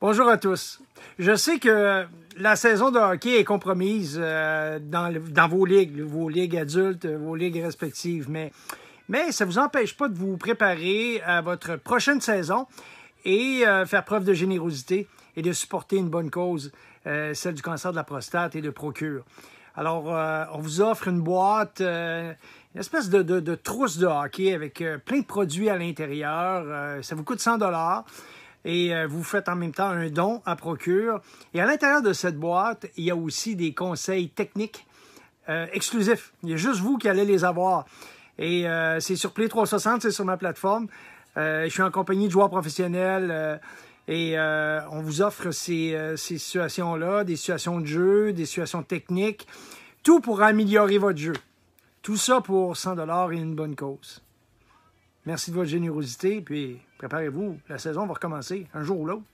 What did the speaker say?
Bonjour à tous. Je sais que la saison de hockey est compromise euh, dans, vos ligues, vos ligues adultes, vos ligues respectives, mais, ça ne vous empêche pas de vous préparer à votre prochaine saison et euh, faire preuve de générosité et de supporter une bonne cause, euh, celle du cancer de la prostate et de procure. Alors, on vous offre une boîte, une espèce de, de, trousse de hockey avec plein de produits à l'intérieur. ça vous coûte 100 dollars et euh, vous faites en même temps un don à procure. Et à l'intérieur de cette boîte, il y a aussi des conseils techniques euh, exclusifs. Il y a juste vous qui allez les avoir. Et euh, c'est sur Play 360, c'est sur ma plateforme. je suis en compagnie de joueurs professionnels et on vous offre ces, ces situations-là, des situations de jeu, des situations techniques, tout pour améliorer votre jeu. Tout ça pour 100 dollars et une bonne cause. Merci de votre générosité, puis préparez-vous, la saison va recommencer un jour ou l'autre.